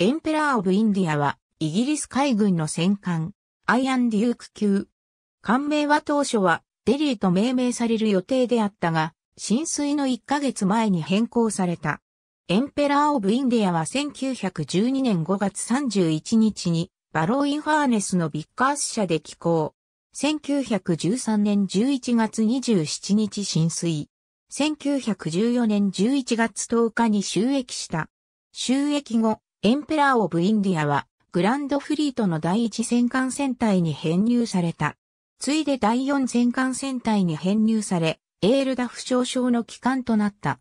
エンペラー・オブ・インディアは、イギリス海軍の戦艦、アイアン・デューク級。艦名は当初は、デリーと命名される予定であったが、浸水の1ヶ月前に変更された。エンペラー・オブ・インディアは1912年5月31日に、バロー・インファーネスのビッカース社で寄港。1913年11月27日浸水。1914年11月10日に収益した。収益後、エンペラー・オブ・インディアは、グランドフリートの第一戦艦戦隊に編入された。ついで第四戦艦戦隊に編入され、エールダフ少将の機関となった。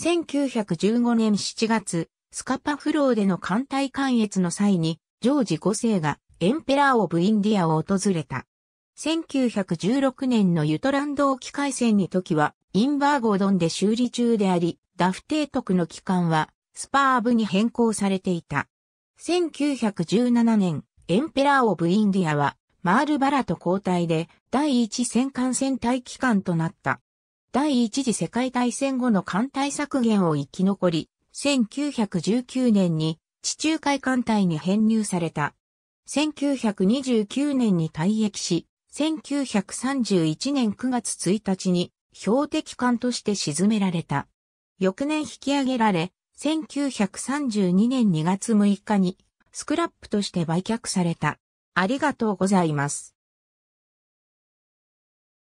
1915年7月、スカパフローでの艦隊艦越の際に、ジョージ5世がエンペラー・オブ・インディアを訪れた。1916年のユトランド沖海戦に時は、インバーゴードンで修理中であり、ダフ提督の機関は、スパーブに変更されていた。1917年、エンペラー・オブ・インディアは、マールバラと交代で、第一戦艦戦隊機関となった。第一次世界大戦後の艦隊削減を生き残り、1919年に地中海艦隊に編入された。1929年に退役し、1931年9月1日に標的艦として沈められた。翌年引き上げられ、1932年2月6日にスクラップとして売却された。ありがとうございます。